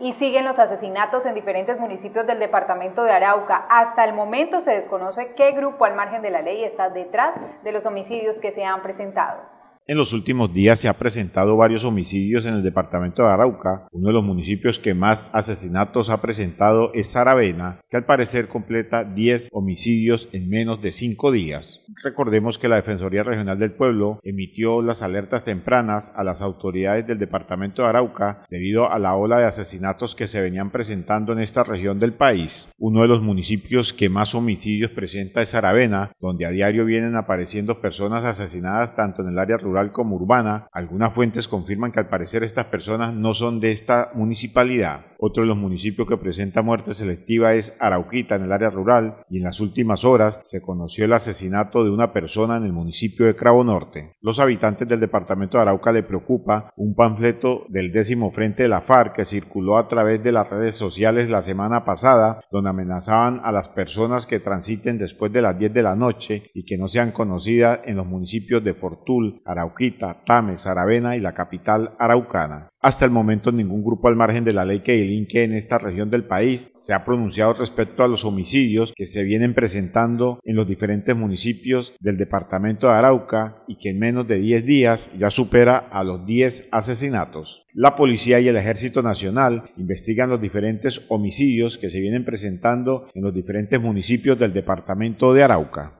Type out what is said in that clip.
y siguen los asesinatos en diferentes municipios del departamento de Arauca. Hasta el momento se desconoce qué grupo al margen de la ley está detrás de los homicidios que se han presentado. En los últimos días se han presentado varios homicidios en el departamento de Arauca. Uno de los municipios que más asesinatos ha presentado es Saravena, que al parecer completa 10 homicidios en menos de 5 días. Recordemos que la Defensoría Regional del Pueblo emitió las alertas tempranas a las autoridades del departamento de Arauca debido a la ola de asesinatos que se venían presentando en esta región del país. Uno de los municipios que más homicidios presenta es Saravena, donde a diario vienen apareciendo personas asesinadas tanto en el área rural como urbana, algunas fuentes confirman que al parecer estas personas no son de esta municipalidad. Otro de los municipios que presenta muerte selectiva es Arauquita, en el área rural, y en las últimas horas se conoció el asesinato de una persona en el municipio de Cravo Norte. Los habitantes del departamento de Arauca le preocupa un panfleto del décimo frente de la FARC que circuló a través de las redes sociales la semana pasada, donde amenazaban a las personas que transiten después de las 10 de la noche y que no sean conocidas en los municipios de Fortul, Arauquita, Tames, Aravena y la capital araucana. Hasta el momento ningún grupo al margen de la ley que que en esta región del país se ha pronunciado respecto a los homicidios que se vienen presentando en los diferentes municipios del departamento de Arauca y que en menos de 10 días ya supera a los 10 asesinatos. La policía y el Ejército Nacional investigan los diferentes homicidios que se vienen presentando en los diferentes municipios del departamento de Arauca.